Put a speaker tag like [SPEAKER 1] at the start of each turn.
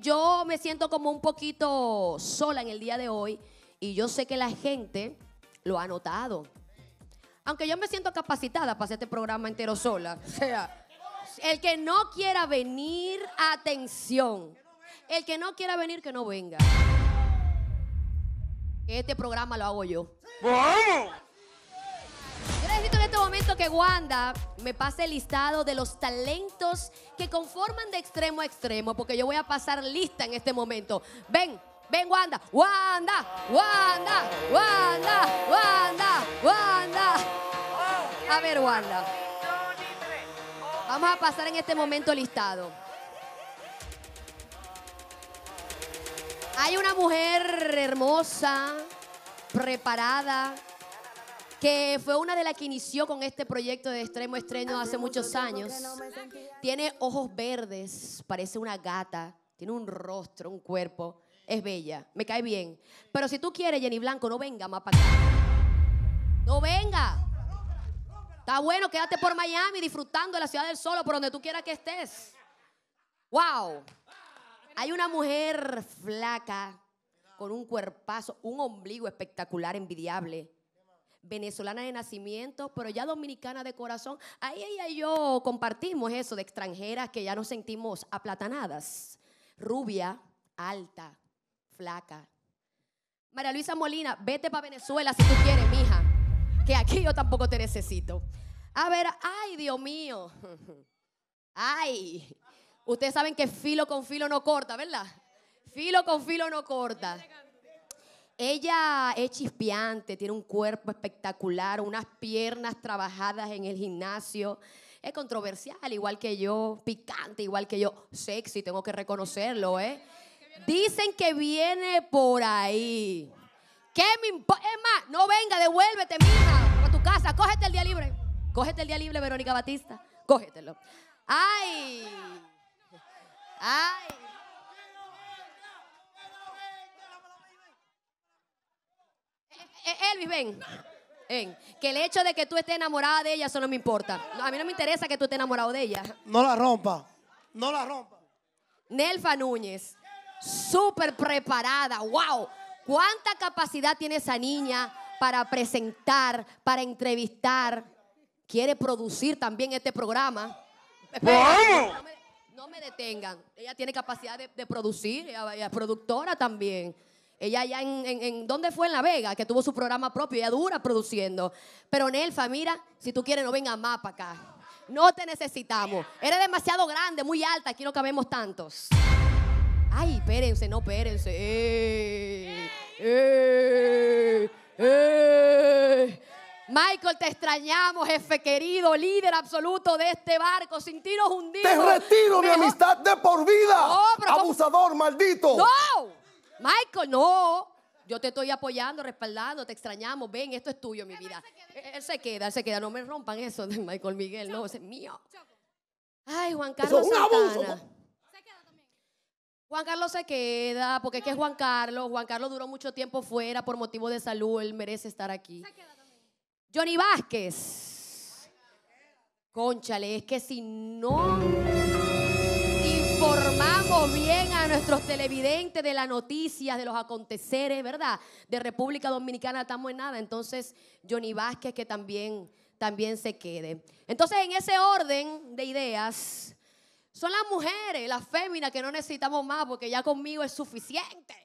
[SPEAKER 1] yo me siento como un poquito sola en el día de hoy y yo sé que la gente lo ha notado. Aunque yo me siento capacitada para hacer este programa entero sola. O sea, el que no quiera venir, atención. El que no quiera venir, que no venga. Este programa lo hago yo. ¡Vamos! momento que Wanda me pase el listado de los talentos que conforman de extremo a extremo, porque yo voy a pasar lista en este momento. Ven, ven Wanda, Wanda, Wanda, Wanda, Wanda, Wanda. A ver, Wanda. Vamos a pasar en este momento listado. Hay una mujer hermosa, preparada, que fue una de las que inició con este proyecto de extremo estreno hace muchos años. Tiene ojos verdes, parece una gata, tiene un rostro, un cuerpo, es bella, me cae bien. Pero si tú quieres, Jenny Blanco, no venga más para acá. No venga. Está bueno, quédate por Miami disfrutando de la ciudad del sol por donde tú quieras que estés. ¡Wow! Hay una mujer flaca, con un cuerpazo, un ombligo espectacular, envidiable venezolana de nacimiento, pero ya dominicana de corazón. Ahí ella y yo compartimos eso de extranjeras que ya nos sentimos aplatanadas. Rubia, alta, flaca. María Luisa Molina, vete para Venezuela si tú quieres, mija, que aquí yo tampoco te necesito. A ver, ay, Dios mío. Ay. Ustedes saben que filo con filo no corta, ¿verdad? Filo con filo no corta. Ella es chispeante, tiene un cuerpo espectacular, unas piernas trabajadas en el gimnasio. Es controversial, igual que yo, picante, igual que yo, sexy, tengo que reconocerlo, ¿eh? Dicen que viene por ahí. ¿Qué me importa? Es más, no venga, devuélvete, mija, a tu casa, cógete el día libre. Cógete el día libre, Verónica Batista, cógetelo. ¡Ay! ¡Ay! Eh, Elvis, ven. Ven. Que el hecho de que tú estés enamorada de ella, eso no me importa. No, a mí no me interesa que tú estés enamorado de ella. No la rompa. No la rompa. Nelfa Núñez. Súper preparada. ¡Wow! ¿Cuánta capacidad tiene esa niña para presentar, para entrevistar? Quiere producir también este programa. ¡Wow! no, me, detengan. Ella tiene capacidad de, producir, es productora también. Ella ya en, ¿dónde fue? En La Vega, que tuvo su programa propio, ella dura produciendo. Pero Nelfa, mira, si tú quieres no venga más para acá. No te necesitamos. Eres demasiado grande, muy alta, aquí no cabemos tantos. Ay, espérense, no, espérense. Eh, eh, eh. Michael, te extrañamos, jefe querido, líder absoluto de este barco. Sin tiros hundidos. Te retiro mi amistad de por vida. Abusador, maldito. ¡No! Michael, no. Yo te estoy apoyando, respaldando, te extrañamos. Ven, esto es tuyo, mi vida. Él se queda, él se queda. No me rompan eso de Michael Miguel, no, ese es mío. Ay, Juan Carlos Santana. Juan Carlos se queda, porque es que es Juan Carlos. Juan Carlos duró mucho tiempo fuera por motivo de salud, él merece estar aquí. Johnny Vázquez. Conchale, es que si no informamos bien a nuestros televidentes de las noticias, de los aconteceres, ¿verdad? De República Dominicana estamos en nada. Entonces, Johnny Vázquez que también, también se quede. Entonces, en ese orden de ideas, son las mujeres, las féminas que no necesitamos más porque ya conmigo es suficiente.